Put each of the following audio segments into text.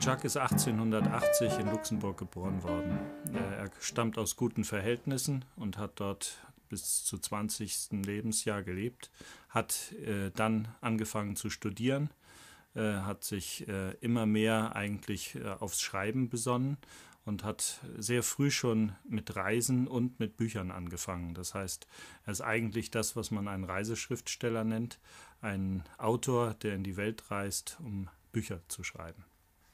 Jacques ist 1880 in Luxemburg geboren worden. Äh, er stammt aus guten Verhältnissen und hat dort bis zu 20. Lebensjahr gelebt, hat äh, dann angefangen zu studieren, äh, hat sich immer mehr eigentlich aufs Schreiben besonnen und hat sehr früh schon mit Reisen und mit Büchern angefangen. Das heißt, er ist eigentlich das, was man einen Reiseschriftsteller nennt, ein Autor, der in die Welt reist, um Bücher zu schreiben.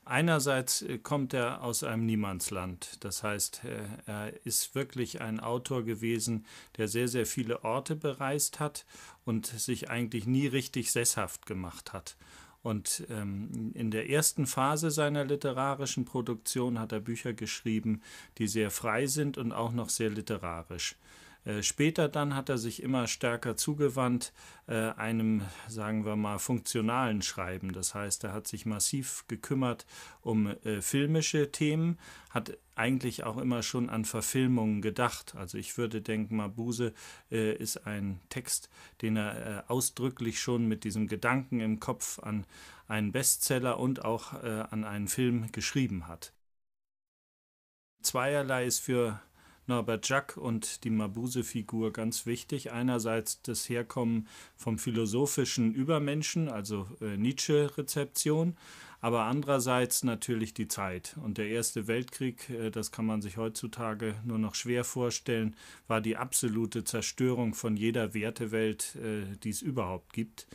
Einerseits äh, kommt er aus einem Niemandsland, das heißt, äh, er ist wirklich ein Autor gewesen, der sehr, sehr viele Orte bereist hat und sich eigentlich nie richtig sesshaft gemacht hat. Und ähm, in der ersten Phase seiner literarischen Produktion hat er Bücher geschrieben, die sehr frei sind und auch noch sehr literarisch. Äh, später dann hat er sich immer stärker zugewandt äh, einem, sagen wir mal, funktionalen Schreiben. Das heißt, er hat sich massiv gekümmert um äh, filmische Themen, hat eigentlich auch immer schon an Verfilmungen gedacht. Also ich würde denken, Mabuse äh, ist ein Text, den er äh, ausdrücklich schon mit diesem Gedanken im Kopf an einen Bestseller und auch äh, an einen Film geschrieben hat. Zweierlei ist für Norbert Jack und die Mabuse-Figur ganz wichtig. Einerseits das Herkommen vom philosophischen Übermenschen, also äh, Nietzsche-Rezeption, aber andererseits natürlich die Zeit. Und der Erste Weltkrieg, äh, das kann man sich heutzutage nur noch schwer vorstellen, war die absolute Zerstörung von jeder Wertewelt, äh, die es überhaupt gibt.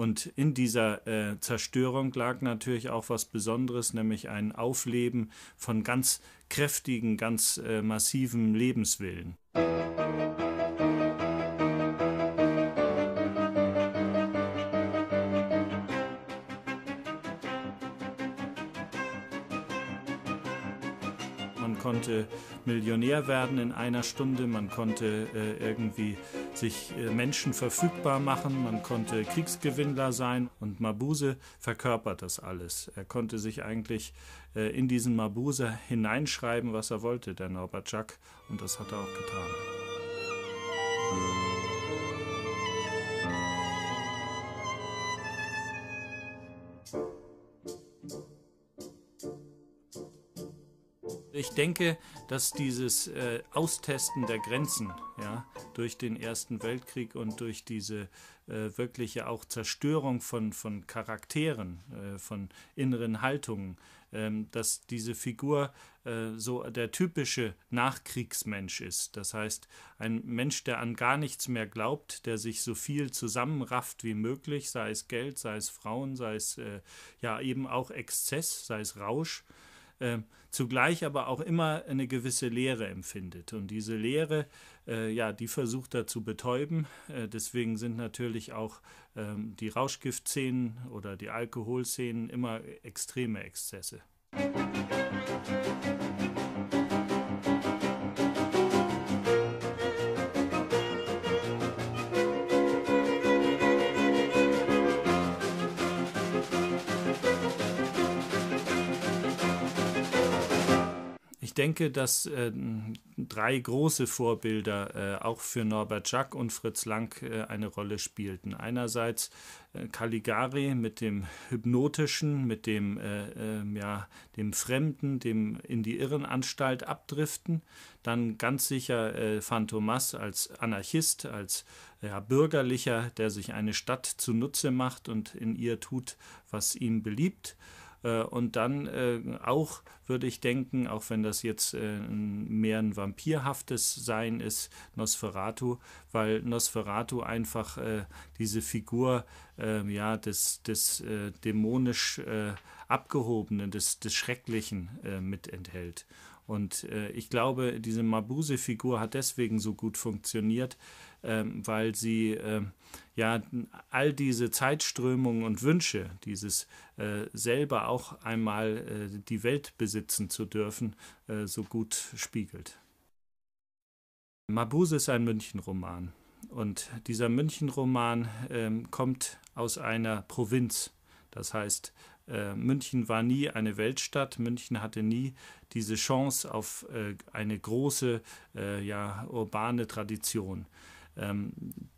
Und in dieser äh, Zerstörung lag natürlich auch was Besonderes, nämlich ein Aufleben von ganz kräftigen, ganz äh, massivem Lebenswillen. Musik konnte Millionär werden in einer Stunde, man konnte äh, irgendwie sich äh, Menschen verfügbar machen, man konnte Kriegsgewinnler sein und Mabuse verkörpert das alles. Er konnte sich eigentlich äh, in diesen Mabuse hineinschreiben, was er wollte, der Norbert Jack, und das hat er auch getan. ich denke, dass dieses äh, Austesten der Grenzen ja, durch den Ersten Weltkrieg und durch diese äh, wirkliche auch Zerstörung von, von Charakteren, äh, von inneren Haltungen, ähm, dass diese Figur äh, so der typische Nachkriegsmensch ist. Das heißt, ein Mensch, der an gar nichts mehr glaubt, der sich so viel zusammenrafft wie möglich, sei es Geld, sei es Frauen, sei es äh, ja eben auch Exzess, sei es Rausch. Ähm, zugleich aber auch immer eine gewisse Leere empfindet. Und diese Leere, äh, ja, die versucht er zu betäuben. Äh, deswegen sind natürlich auch ähm, die Rauschgiftszenen oder die Alkoholszenen immer extreme Exzesse. denke, dass äh, drei große Vorbilder äh, auch für Norbert Jack und Fritz Lang äh, eine Rolle spielten. Einerseits äh, Caligari mit dem Hypnotischen, mit dem, äh, ähm, ja, dem Fremden, dem in die Irrenanstalt abdriften. Dann ganz sicher Fantomas äh, als Anarchist, als ja, Bürgerlicher, der sich eine Stadt zunutze macht und in ihr tut, was ihm beliebt. Äh, und dann äh, auch würde ich denken, auch wenn das jetzt äh, mehr ein vampirhaftes Sein ist, Nosferatu, weil Nosferatu einfach diese Figur ähm, ja, des, des dämonisch Abgehobenen, des, des Schrecklichen mit enthält. Und äh, ich glaube, diese Mabuse-Figur hat deswegen so gut funktioniert, ähm, weil sie äh, ja all diese Zeitströmungen und Wünsche, dieses äh, selber auch einmal äh, die Welt besitzen zu dürfen, äh, so gut spiegelt. Mabuse ist ein Münchenroman. Und dieser Münchenroman roman ähm, kommt aus einer Provinz. Das heißt, äh, München war nie eine Weltstadt, München hatte nie diese Chance auf äh, eine große äh, ja, urbane Tradition. Ähm,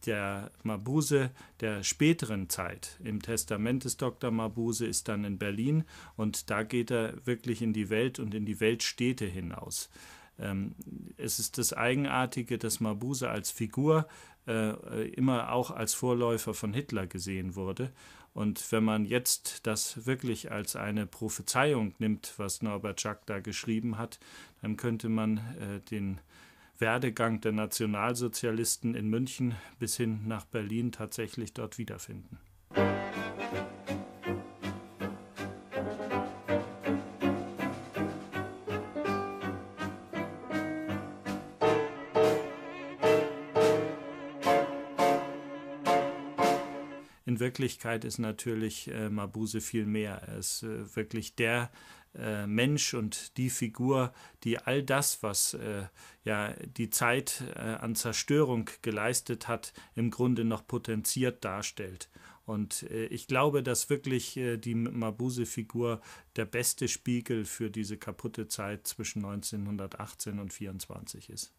der Mabuse der späteren Zeit im Testament des Dr. Mabuse ist dann in Berlin und da geht er wirklich in die Welt und in die Weltstädte hinaus. Ähm, es ist das Eigenartige, dass Mabuse als Figur äh, äh immer auch als Vorläufer von Hitler gesehen wurde und wenn man jetzt das wirklich als eine Prophezeiung nimmt, was Norbert Schack da geschrieben hat, dann könnte man äh, den Werdegang der Nationalsozialisten in München bis hin nach Berlin tatsächlich dort wiederfinden. Musik In Wirklichkeit ist natürlich äh, Mabuse viel mehr. Er ist äh, wirklich der äh, Mensch und die Figur, die all das, was äh, ja die Zeit äh, an Zerstörung geleistet hat, im Grunde noch potenziert darstellt. Und äh, ich glaube, dass wirklich die Mabuse-Figur der beste Spiegel für diese kaputte Zeit zwischen 1918 und 1924 ist.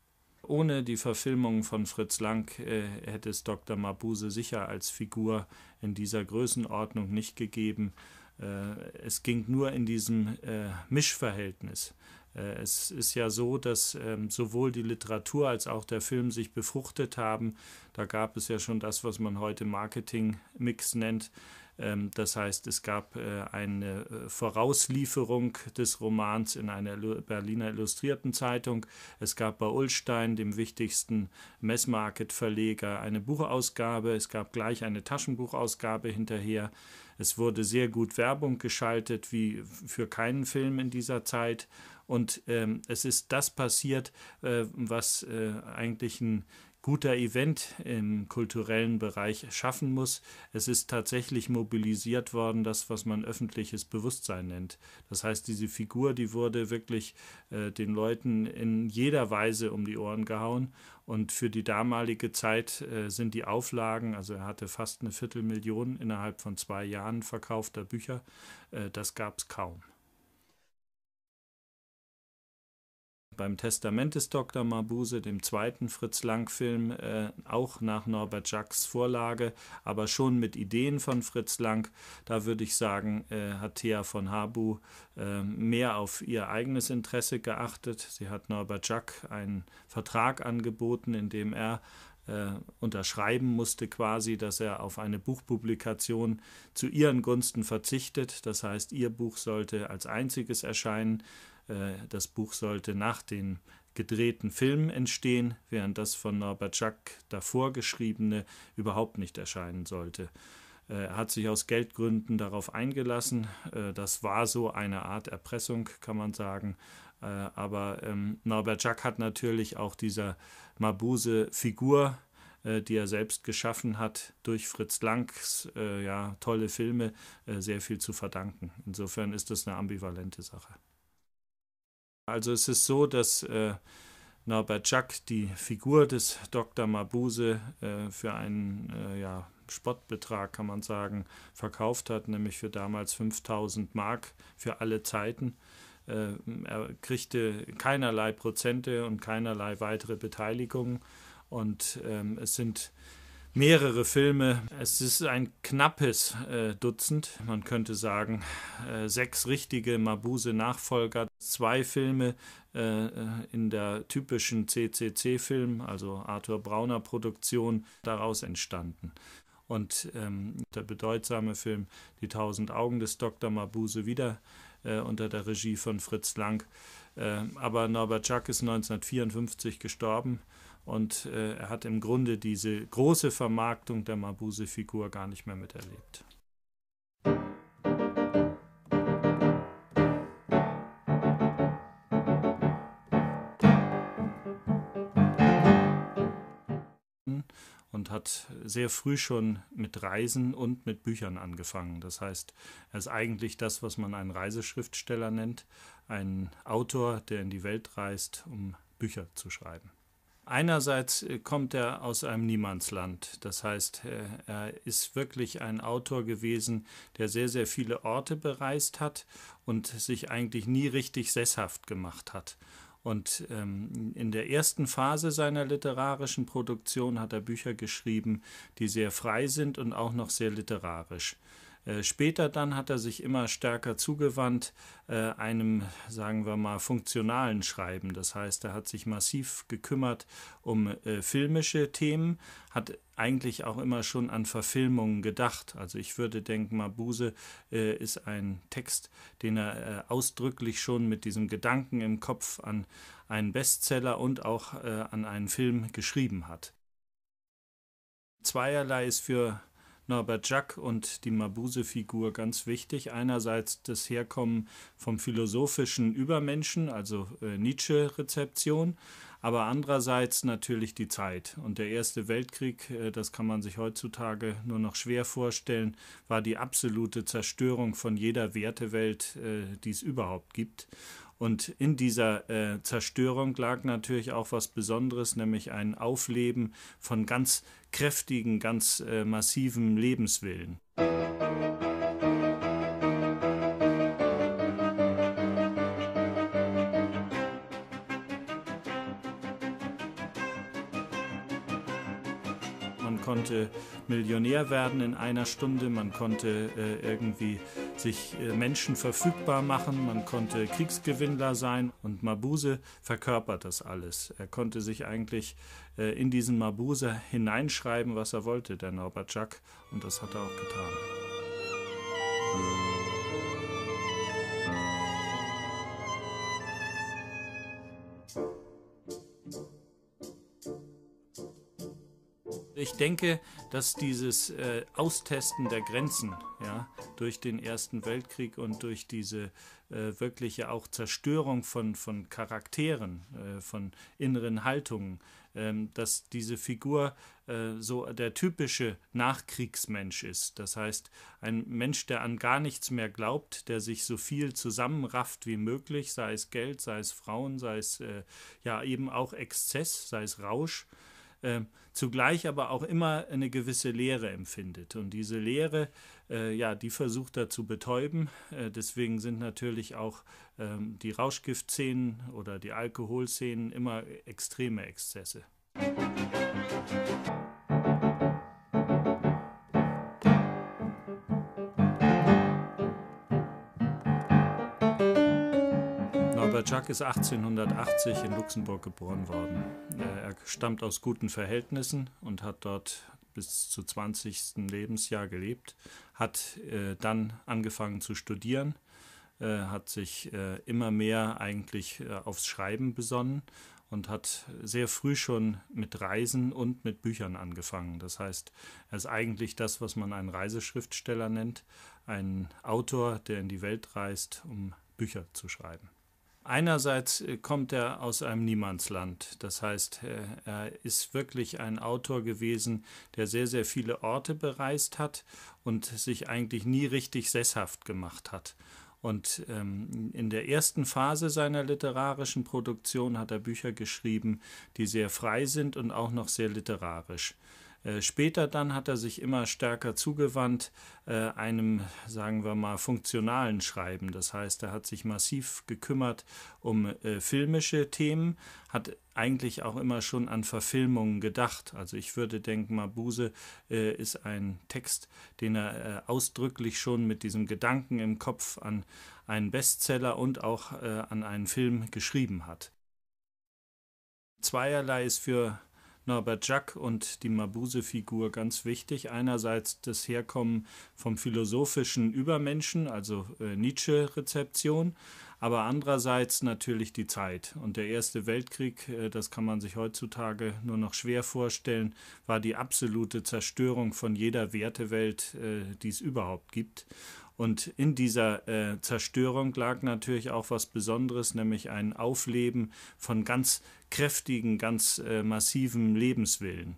Ohne die Verfilmung von Fritz Lang äh, hätte es Dr. Mabuse sicher als Figur in dieser Größenordnung nicht gegeben. Äh, es ging nur in diesem äh, Mischverhältnis. Äh, es ist ja so, dass ähm, sowohl die Literatur als auch der Film sich befruchtet haben. Da gab es ja schon das, was man heute Marketing-Mix nennt. Ähm, das heißt, es gab äh, eine äh, Vorauslieferung des Romans in einer Berliner Illustrierten Zeitung. Es gab bei Ullstein, dem wichtigsten Messmarket-Verleger, eine Buchausgabe. Es gab gleich eine Taschenbuchausgabe hinterher. Es wurde sehr gut Werbung geschaltet, wie für keinen Film in dieser Zeit. Und ähm, es ist das passiert, äh, was äh, eigentlich ein guter Event im kulturellen Bereich schaffen muss. Es ist tatsächlich mobilisiert worden, das, was man öffentliches Bewusstsein nennt. Das heißt, diese Figur, die wurde wirklich äh, den Leuten in jeder Weise um die Ohren gehauen. Und für die damalige Zeit äh, sind die Auflagen, also er hatte fast eine Viertelmillion innerhalb von zwei Jahren verkaufter Bücher, äh, das gab es kaum. beim Testament des Dr. Mabuse, dem zweiten Fritz Lang-Film, äh, auch nach Norbert Jacques Vorlage, aber schon mit Ideen von Fritz Lang. Da würde ich sagen, äh, hat Thea von Habu äh, mehr auf ihr eigenes Interesse geachtet. Sie hat Norbert Jacques einen Vertrag angeboten, in dem er äh, unterschreiben musste quasi, dass er auf eine Buchpublikation zu ihren Gunsten verzichtet. Das heißt, ihr Buch sollte als einziges erscheinen. Äh, das Buch sollte nach den gedrehten Filmen entstehen, während das von Norbert Schack davor geschriebene überhaupt nicht erscheinen sollte. Äh, er hat sich aus Geldgründen darauf eingelassen. Äh, das war so eine Art Erpressung, kann man sagen. Aber ähm, Norbert Schack hat natürlich auch dieser Mabuse-Figur, die er selbst geschaffen hat, durch Fritz Langs ja, tolle Filme sehr viel zu verdanken. Insofern ist das eine ambivalente Sache. Also es ist so, dass äh, Norbert Jack die Figur des Dr. Mabuse äh, für einen äh, ja, Spottbetrag, kann man sagen, verkauft hat, nämlich für damals 5000 Mark für alle Zeiten. Äh, er kriegte keinerlei Prozente und keinerlei weitere Beteiligung und ähm, es sind mehrere Filme. Es ist ein knappes äh, Dutzend, man könnte sagen. Äh, sechs richtige Mabuse-Nachfolger, zwei Filme äh, äh in der typischen CCC-Film, also Arthur Brauner Produktion, daraus entstanden. Und ähm, der bedeutsame Film Die tausend Augen des Dr. Mabuse wieder äh, unter der Regie von Fritz Lang. Äh, aber Norbert Schack ist 1954 gestorben und äh, er hat im Grunde diese große Vermarktung der Mabuse-Figur gar nicht mehr miterlebt. und hat sehr früh schon mit Reisen und mit Büchern angefangen. Das heißt, er ist eigentlich das, was man einen Reiseschriftsteller nennt, ein Autor, der in die Welt reist, um Bücher zu schreiben. Einerseits äh, kommt er aus einem Niemandsland, das heißt, äh, er ist wirklich ein Autor gewesen, der sehr, sehr viele Orte bereist hat und sich eigentlich nie richtig sesshaft gemacht hat. Und ähm, in der ersten Phase seiner literarischen Produktion hat er Bücher geschrieben, die sehr frei sind und auch noch sehr literarisch. Äh, später dann hat er sich immer stärker zugewandt äh, einem, sagen wir mal, funktionalen Schreiben. Das heißt, er hat sich massiv gekümmert um äh, filmische Themen, hat eigentlich auch immer schon an Verfilmungen gedacht. Also ich würde denken, Mabuse äh, ist ein Text, den er äh, ausdrücklich schon mit diesem Gedanken im Kopf an einen Bestseller und auch äh, an einen Film geschrieben hat. Zweierlei ist für Norbert Jack und die Mabuse-Figur ganz wichtig. Einerseits das Herkommen vom philosophischen Übermenschen, also äh, Nietzsche-Rezeption, aber andererseits natürlich die Zeit. Und der Erste Weltkrieg, äh, das kann man sich heutzutage nur noch schwer vorstellen, war die absolute Zerstörung von jeder Wertewelt, äh, die es überhaupt gibt. Und in dieser äh, Zerstörung lag natürlich auch was Besonderes, nämlich ein Aufleben von ganz kräftigen, ganz äh, massivem Lebenswillen. konnte Millionär werden in einer Stunde, man konnte äh, irgendwie sich äh, Menschen verfügbar machen, man konnte Kriegsgewinnler sein und Mabuse verkörpert das alles. Er konnte sich eigentlich äh, in diesen Mabuse hineinschreiben, was er wollte, der Norbert Jack, und das hat er auch getan. ich denke, dass dieses äh, Austesten der Grenzen ja, durch den Ersten Weltkrieg und durch diese äh, wirkliche auch Zerstörung von, von Charakteren, äh, von inneren Haltungen, ähm, dass diese Figur äh, so der typische Nachkriegsmensch ist. Das heißt, ein Mensch, der an gar nichts mehr glaubt, der sich so viel zusammenrafft wie möglich, sei es Geld, sei es Frauen, sei es äh, ja eben auch Exzess, sei es Rausch. Ähm, zugleich aber auch immer eine gewisse Leere empfindet. Und diese Leere, äh, ja, die versucht er zu betäuben. Äh, deswegen sind natürlich auch ähm, die Rauschgiftszenen oder die Alkoholszenen immer extreme Exzesse. Jacques ist 1880 in Luxemburg geboren worden. Äh, er stammt aus guten Verhältnissen und hat dort bis zu 20. Lebensjahr gelebt, hat äh, dann angefangen zu studieren, äh, hat sich äh, immer mehr eigentlich äh, aufs Schreiben besonnen und hat sehr früh schon mit Reisen und mit Büchern angefangen. Das heißt, er ist eigentlich das, was man einen Reiseschriftsteller nennt, ein Autor, der in die Welt reist, um Bücher zu schreiben. Einerseits äh, kommt er aus einem Niemandsland, das heißt, äh, er ist wirklich ein Autor gewesen, der sehr, sehr viele Orte bereist hat und sich eigentlich nie richtig sesshaft gemacht hat. Und ähm, in der ersten Phase seiner literarischen Produktion hat er Bücher geschrieben, die sehr frei sind und auch noch sehr literarisch. Äh, später dann hat er sich immer stärker zugewandt äh, einem, sagen wir mal, funktionalen Schreiben. Das heißt, er hat sich massiv gekümmert um äh, filmische Themen, hat eigentlich auch immer schon an Verfilmungen gedacht. Also ich würde denken, Mabuse äh, ist ein Text, den er äh, ausdrücklich schon mit diesem Gedanken im Kopf an einen Bestseller und auch äh, an einen Film geschrieben hat. Zweierlei ist für Norbert Jack und die Mabuse-Figur ganz wichtig. Einerseits das Herkommen vom philosophischen Übermenschen, also äh, Nietzsche-Rezeption, aber andererseits natürlich die Zeit. Und der Erste Weltkrieg, äh, das kann man sich heutzutage nur noch schwer vorstellen, war die absolute Zerstörung von jeder Wertewelt, äh, die es überhaupt gibt. Und in dieser äh, Zerstörung lag natürlich auch was Besonderes, nämlich ein Aufleben von ganz kräftigen, ganz äh, massivem Lebenswillen.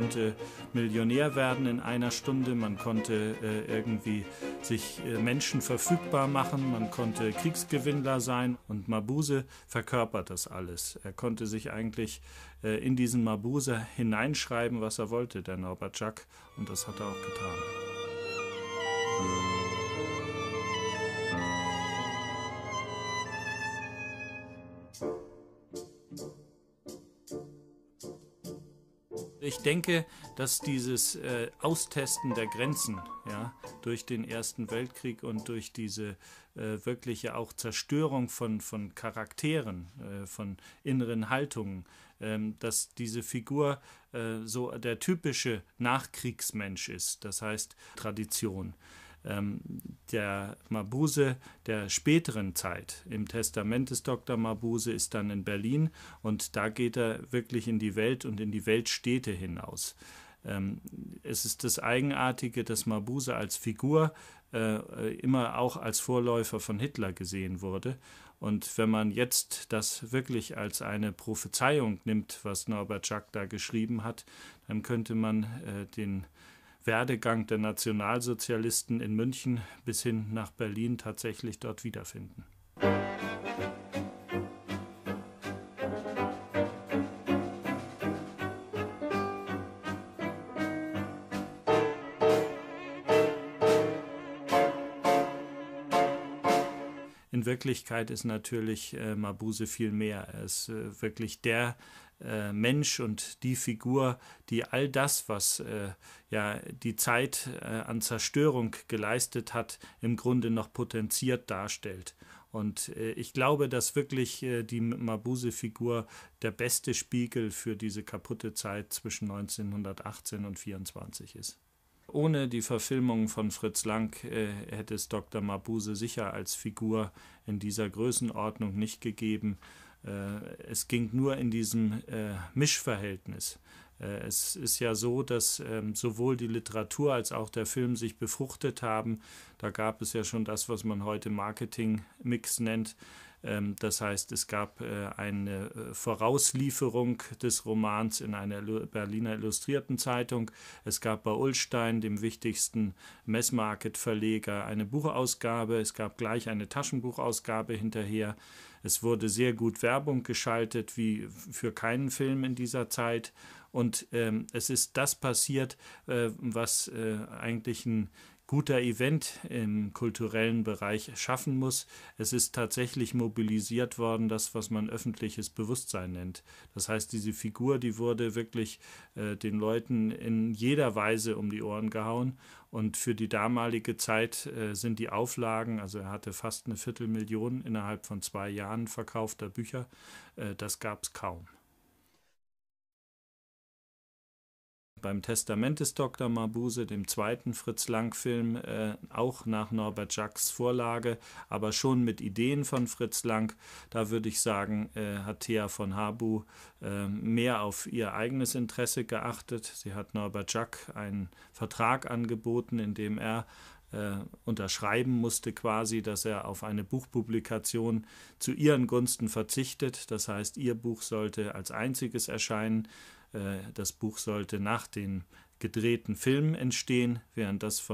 konnte Millionär werden in einer Stunde, man konnte äh, irgendwie sich äh, Menschen verfügbar machen, man konnte Kriegsgewinnler sein und Mabuse verkörpert das alles. Er konnte sich eigentlich äh, in diesen Mabuse hineinschreiben, was er wollte, der Norbert Jack, und das hat er auch getan. Ich denke, dass dieses äh, Austesten der Grenzen ja, durch den Ersten Weltkrieg und durch diese äh, wirkliche auch Zerstörung von, von Charakteren, äh, von inneren Haltungen, ähm, dass diese Figur äh, so der typische Nachkriegsmensch ist, das heißt Tradition. Ähm, der Mabuse der späteren Zeit. Im Testament des Dr. Mabuse ist dann in Berlin und da geht er wirklich in die Welt und in die Weltstädte hinaus. Ähm, es ist das Eigenartige, dass Mabuse als Figur äh, immer auch als Vorläufer von Hitler gesehen wurde. Und wenn man jetzt das wirklich als eine Prophezeiung nimmt, was Norbert Schack da geschrieben hat, dann könnte man äh, den Werdegang der Nationalsozialisten in München bis hin nach Berlin tatsächlich dort wiederfinden. In Wirklichkeit ist natürlich äh, Mabuse viel mehr. Er ist äh, wirklich der äh, Mensch und die Figur, die all das, was äh, ja die Zeit äh, an Zerstörung geleistet hat, im Grunde noch potenziert darstellt. Und äh, ich glaube, dass wirklich äh, die Mabuse-Figur der beste Spiegel für diese kaputte Zeit zwischen 1918 und 24 ist. Ohne die Verfilmung von Fritz Lang hätte es Dr. Mabuse sicher als Figur in dieser Größenordnung nicht gegeben. Äh, es ging nur in diesem äh, Mischverhältnis. Äh, es ist ja so, dass ähm, sowohl die Literatur als auch der Film sich befruchtet haben. Da gab es ja schon das, was man heute Marketing-Mix nennt. Ähm, das heißt, es gab eine Vorauslieferung des Romans in einer Berliner Illustrierten Zeitung. Es gab bei Ullstein, dem wichtigsten Messmarket-Verleger, eine Buchausgabe. Es gab gleich eine Taschenbuchausgabe hinterher. Es wurde sehr gut Werbung geschaltet, wie für keinen Film in dieser Zeit. Und ähm, es ist das passiert, äh, was äh, eigentlich ein guter Event im kulturellen Bereich schaffen muss. Es ist tatsächlich mobilisiert worden, das, was man öffentliches Bewusstsein nennt. Das heißt, diese Figur, die wurde wirklich äh, den Leuten in jeder Weise um die Ohren gehauen. Und für die damalige Zeit äh, sind die Auflagen, also er hatte fast eine Viertelmillion innerhalb von zwei Jahren verkaufter Bücher, äh, das gab es kaum. beim Testament des Dr. Mabuse, dem zweiten Fritz Lang-Film, äh, auch nach Norbert Jacks Vorlage, aber schon mit Ideen von Fritz Lang. Da würde ich sagen, äh, hat Thea von Habu äh, mehr auf ihr eigenes Interesse geachtet. Sie hat Norbert Jack einen Vertrag angeboten, in dem er äh, unterschreiben musste quasi, dass er auf eine Buchpublikation zu ihren Gunsten verzichtet. Das heißt, ihr Buch sollte als einziges erscheinen. Äh, das Buch sollte nach den gedrehten Filmen entstehen, während das von